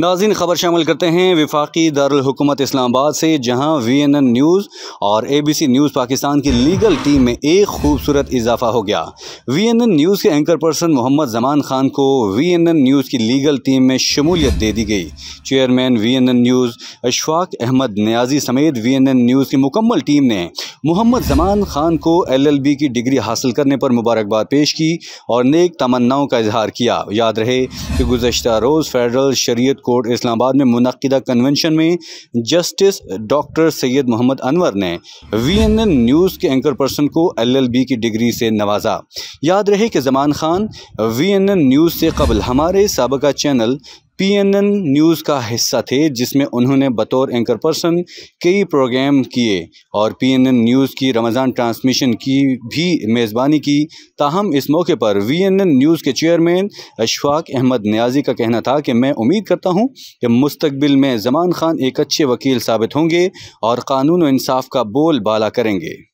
नाजिन खबर शामिल करते हैं विफाकी दारकूमत इस्लामाबाद से जहां वी एन एन न्यूज़ और A B C news Pakistan की लीगल टीम में एक खूबसूरत इजाफा हो गया वी एन एन न्यूज़ के एंकर पर्सन मोहम्मद जमान खान को वी एन एन न्यूज़ की लीगल टीम में शमूलियत दे दी गई chairman V N N news Ashfaq Ahmed Niazi समेत वी एन एन न्यूज़ की मुकम्मल टीम ने मोहम्मद जमान खान को एलएलबी की डिग्री हासिल करने पर मुबारकबाद पेश की और नेक तमन्नाओं का इजहार किया याद रहे कि गुजशत रोज़ फेडरल शरीयत कोर्ट इस्लामाबाद में मनदा कन्वेंशन में जस्टिस डॉक्टर सैयद मोहम्मद अनवर ने वी एन एन न्यूज़ के एंकर पर्सन को एल एल बी की डिग्री से नवाजा याद रहे कि Zaman Khan V N N news से कबल हमारे सबका चैनल पीएनएन न्यूज़ का हिस्सा थे जिसमें उन्होंने बतौर एंकर पर्सन कई प्रोग्राम किए और पीएनएन न्यूज़ की रमज़ान ट्रांसमिशन की भी मेज़बानी की ताहम इस मौके पर वीएनएन न्यूज़ के चेयरमैन अशफाक अहमद न्याजी का कहना था कि मैं उम्मीद करता हूँ कि मुस्तबिल में जमान खान एक अच्छे वकील साबित होंगे और कानून इंसाफ का बोल बाला करेंगे